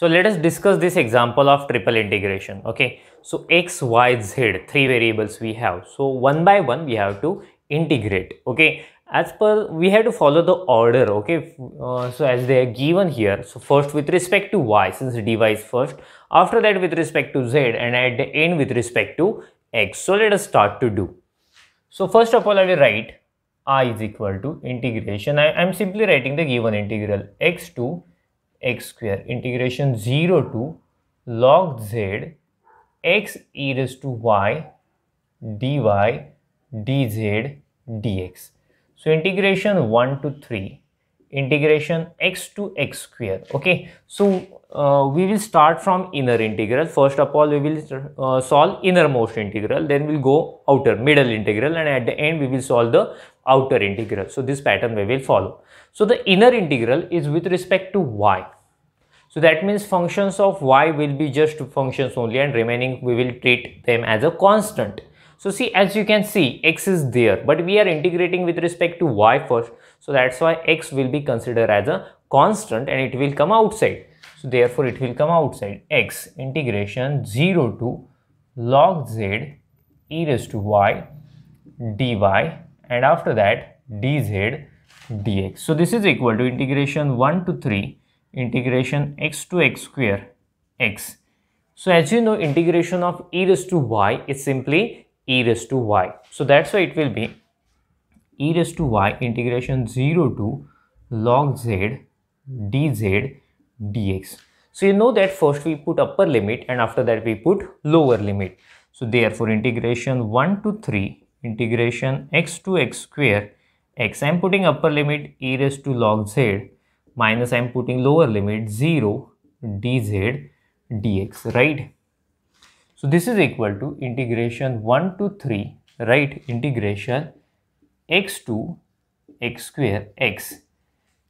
So let us discuss this example of triple integration. Okay. So x, y, z, three variables we have. So one by one we have to integrate. Okay. As per we have to follow the order. Okay. Uh, so as they are given here. So first with respect to y since dy is first. After that with respect to z and at the end with respect to x. So let us start to do. So first of all I will write i is equal to integration. I am simply writing the given integral x to x square integration 0 to log z x e raised to y dy dz dx. So integration 1 to 3 integration x to x square okay so uh, we will start from inner integral first of all we will uh, solve innermost integral then we'll go outer middle integral and at the end we will solve the outer integral so this pattern we will follow so the inner integral is with respect to y so that means functions of y will be just functions only and remaining we will treat them as a constant. So see as you can see x is there but we are integrating with respect to y first. So that's why x will be considered as a constant and it will come outside. So therefore it will come outside x integration 0 to log z e raised to y dy and after that dz dx. So this is equal to integration 1 to 3 integration x to x square x. So as you know, integration of e raised to y is simply e raised to y. So that's why it will be e raised to y integration 0 to log z dz dx. So you know that first we put upper limit and after that we put lower limit. So therefore integration 1 to 3 integration x to x square x. I am putting upper limit e raised to log z minus I'm putting lower limit 0 dz dx, right? So this is equal to integration 1 to 3, right? Integration x to x square x.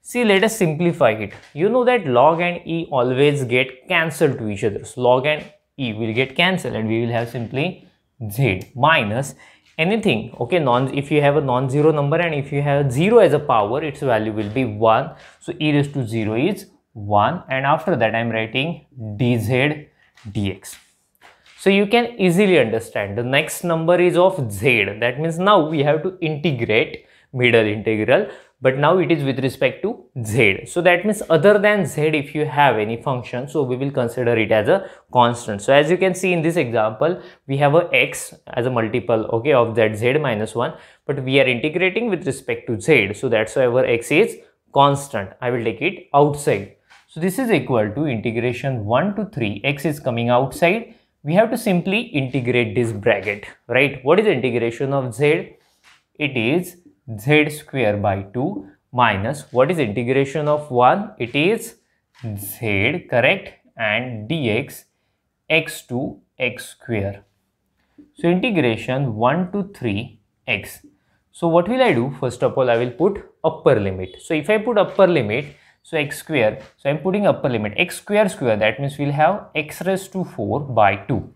See, let us simplify it. You know that log and e always get cancelled to each other. So log and e will get cancelled and we will have simply z minus anything okay non if you have a non-zero number and if you have zero as a power its value will be 1 so e raised to 0 is 1 and after that i'm writing dz dx so you can easily understand the next number is of z that means now we have to integrate middle integral but now it is with respect to z so that means other than z if you have any function so we will consider it as a constant so as you can see in this example we have a x as a multiple okay of that z minus 1 but we are integrating with respect to z so that's why our x is constant i will take it outside so this is equal to integration 1 to 3 x is coming outside we have to simply integrate this bracket right what is integration of z it is z square by 2 minus what is integration of 1? It is z correct and dx x to x square. So integration 1 to 3 x. So what will I do? First of all I will put upper limit. So if I put upper limit so x square so I'm putting upper limit x square square that means we'll have x raised to 4 by 2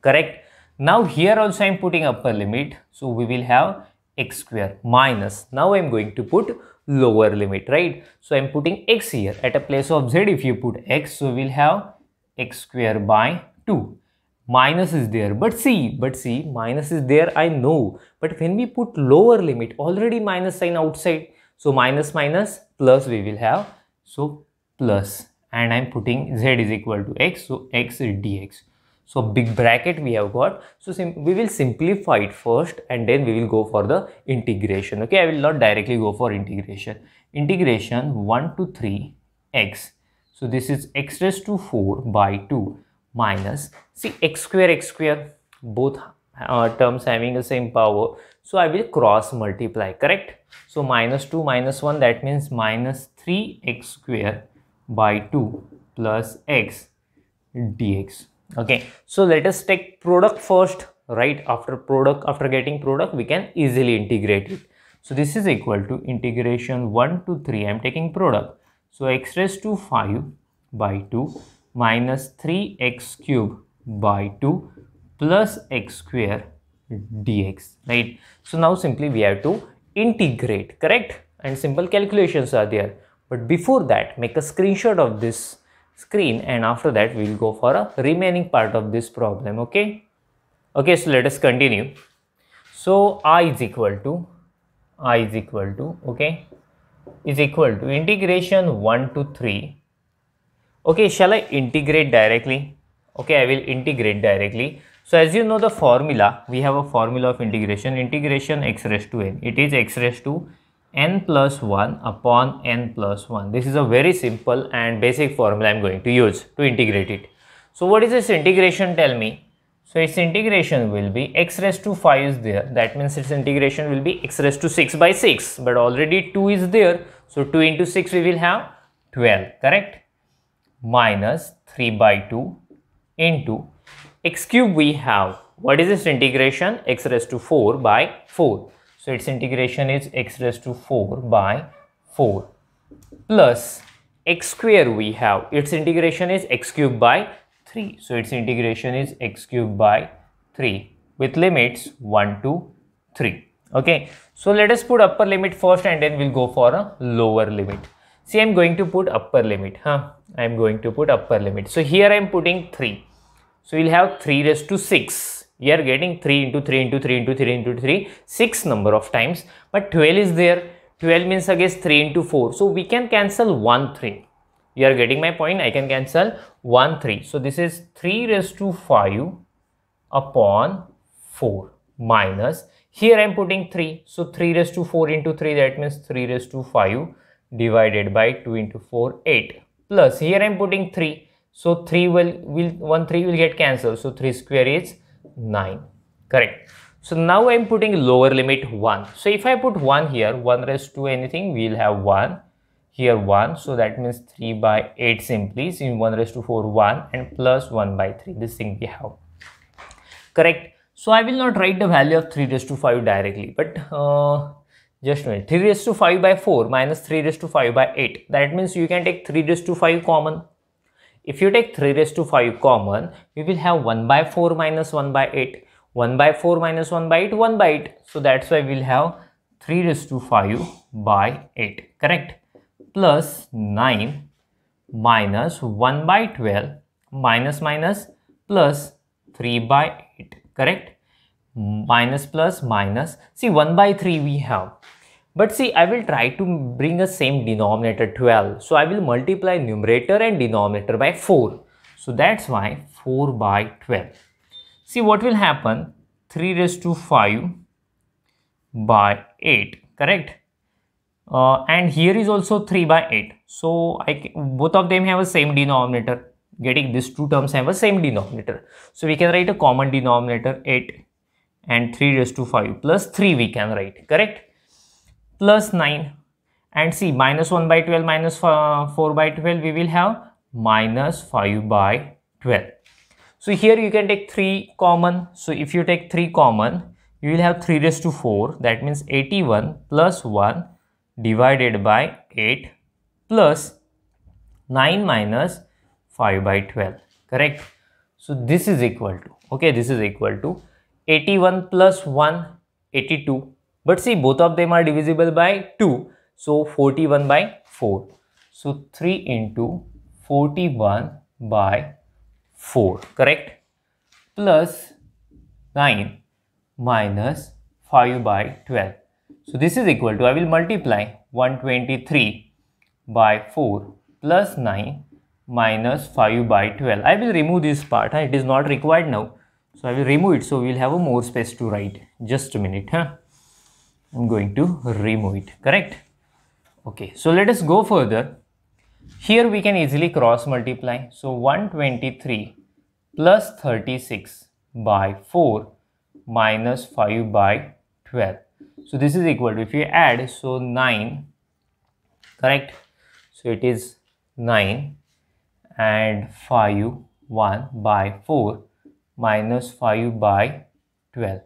correct. Now here also I'm putting upper limit so we will have x square minus. Now I'm going to put lower limit, right? So I'm putting x here at a place of z. If you put x, so we'll have x square by 2. Minus is there, but see, but see, minus is there, I know. But when we put lower limit, already minus sign outside. So minus minus plus we will have, so plus. And I'm putting z is equal to x, so x is dx. So big bracket we have got. So we will simplify it first and then we will go for the integration. Okay, I will not directly go for integration. Integration 1 to 3 x. So this is x raised to 4 by 2 minus see x square x square both uh, terms having the same power. So I will cross multiply correct. So minus 2 minus 1 that means minus 3 x square by 2 plus x dx okay so let us take product first right after product after getting product we can easily integrate it so this is equal to integration 1 to 3 i'm taking product so x raised to 5 by 2 minus 3x cube by 2 plus x square dx right so now simply we have to integrate correct and simple calculations are there but before that make a screenshot of this screen and after that we will go for a remaining part of this problem okay okay so let us continue so i is equal to i is equal to okay is equal to integration 1 to 3 okay shall i integrate directly okay i will integrate directly so as you know the formula we have a formula of integration integration x raised to n it is x raised to n plus 1 upon n plus 1. This is a very simple and basic formula I am going to use to integrate it. So what is this integration tell me? So its integration will be x raised to 5 is there. That means its integration will be x raised to 6 by 6. But already 2 is there. So 2 into 6 we will have 12. Correct? Minus 3 by 2 into x cube we have. What is this integration? x raised to 4 by 4. So its integration is x raised to 4 by 4 plus x square we have. Its integration is x cubed by 3. So its integration is x cubed by 3 with limits 1 to 3. Okay. So let us put upper limit first and then we'll go for a lower limit. See, I'm going to put upper limit. Huh? I'm going to put upper limit. So here I'm putting 3. So we'll have 3 raised to 6 you are getting 3 into 3 into 3 into 3 into 3 6 number of times but 12 is there 12 means again 3 into 4 so we can cancel 1 3 you are getting my point i can cancel 1 3 so this is 3 raised to 5 upon 4 minus here i am putting 3 so 3 raised to 4 into 3 that means 3 raised to 5 divided by 2 into 4 8 plus here i am putting 3 so 3 will will 1 3 will get cancelled so 3 square is 9 correct so now i'm putting lower limit 1 so if i put 1 here 1 raised to anything we'll have 1 here 1 so that means 3 by 8 simply so in 1 raised to 4 1 and plus 1 by 3 this thing we have correct so i will not write the value of 3 raised to 5 directly but uh, just wait 3 raised to 5 by 4 minus 3 raised to 5 by 8 that means you can take 3 raised to 5 common if you take 3 raised to 5 common, we will have 1 by 4 minus 1 by 8. 1 by 4 minus 1 by 8, 1 by 8. So that's why we'll have 3 raised to 5 by 8, correct? Plus 9 minus 1 by 12 minus minus plus 3 by 8, correct? Minus plus minus. See, 1 by 3 we have. But see, I will try to bring a same denominator 12. So I will multiply numerator and denominator by 4. So that's why 4 by 12. See what will happen? 3 raised to 5 by 8, correct? Uh, and here is also 3 by 8. So I, both of them have a same denominator. Getting these two terms have a same denominator. So we can write a common denominator 8 and 3 raised to 5 plus 3 we can write, correct? plus 9 and see minus 1 by 12 minus 4 by 12 we will have minus 5 by 12 so here you can take 3 common so if you take 3 common you will have 3 raised to 4 that means 81 plus 1 divided by 8 plus 9 minus 5 by 12 correct so this is equal to okay this is equal to 81 plus 1 82 but see, both of them are divisible by 2. So 41 by 4. So 3 into 41 by 4, correct? Plus 9 minus 5 by 12. So this is equal to, I will multiply 123 by 4 plus 9 minus 5 by 12. I will remove this part, huh? it is not required now. So I will remove it, so we will have a more space to write. Just a minute. Huh? I'm going to remove it, correct? Okay, so let us go further. Here we can easily cross multiply. So 123 plus 36 by 4 minus 5 by 12. So this is equal to, if you add, so 9, correct? So it is 9 and 5, 1 by 4 minus 5 by 12,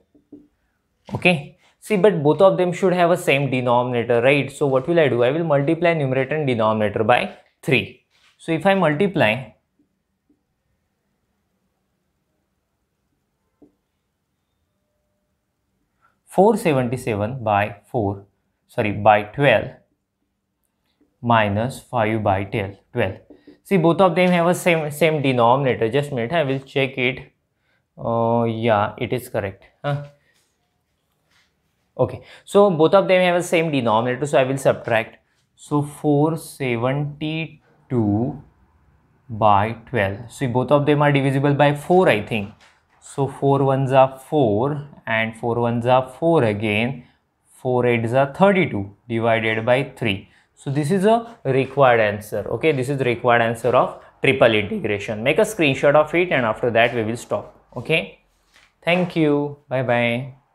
okay? See, but both of them should have a same denominator, right? So what will I do? I will multiply numerator and denominator by 3. So if I multiply, Four seventy seven by four, sorry, by twelve minus five by 12. See, both of them have a same same denominator. Just minute, I will check it. Uh, yeah, it is correct. Huh? okay so both of them have the same denominator so i will subtract so 472 by 12 so both of them are divisible by 4 i think so 4 ones are 4 and 4 ones are 4 again 4 eights are 32 divided by 3 so this is a required answer okay this is the required answer of triple integration make a screenshot of it and after that we will stop okay thank you bye bye